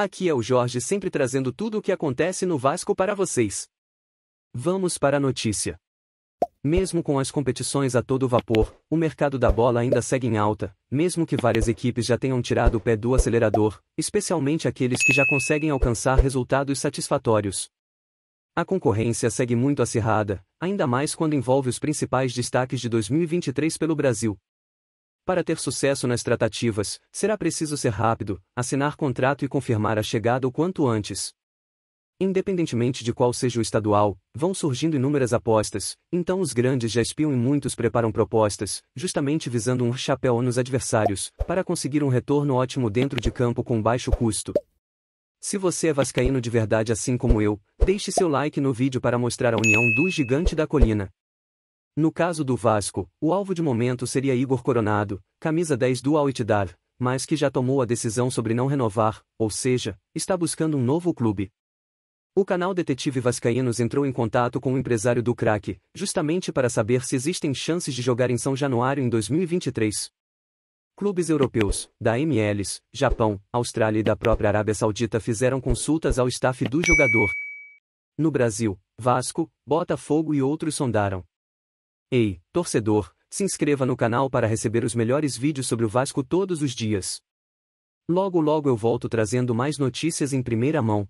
Aqui é o Jorge sempre trazendo tudo o que acontece no Vasco para vocês. Vamos para a notícia. Mesmo com as competições a todo vapor, o mercado da bola ainda segue em alta, mesmo que várias equipes já tenham tirado o pé do acelerador, especialmente aqueles que já conseguem alcançar resultados satisfatórios. A concorrência segue muito acirrada, ainda mais quando envolve os principais destaques de 2023 pelo Brasil. Para ter sucesso nas tratativas, será preciso ser rápido, assinar contrato e confirmar a chegada o quanto antes. Independentemente de qual seja o estadual, vão surgindo inúmeras apostas, então os grandes já espiam e muitos preparam propostas, justamente visando um chapéu nos adversários, para conseguir um retorno ótimo dentro de campo com baixo custo. Se você é vascaíno de verdade assim como eu, deixe seu like no vídeo para mostrar a união do gigante da colina. No caso do Vasco, o alvo de momento seria Igor Coronado, camisa 10 do Al-Ittihad, mas que já tomou a decisão sobre não renovar, ou seja, está buscando um novo clube. O canal Detetive Vascaínos entrou em contato com o empresário do craque, justamente para saber se existem chances de jogar em São Januário em 2023. Clubes europeus, da MLS, Japão, Austrália e da própria Arábia Saudita fizeram consultas ao staff do jogador. No Brasil, Vasco, Botafogo e outros sondaram. Ei, torcedor, se inscreva no canal para receber os melhores vídeos sobre o Vasco todos os dias. Logo logo eu volto trazendo mais notícias em primeira mão.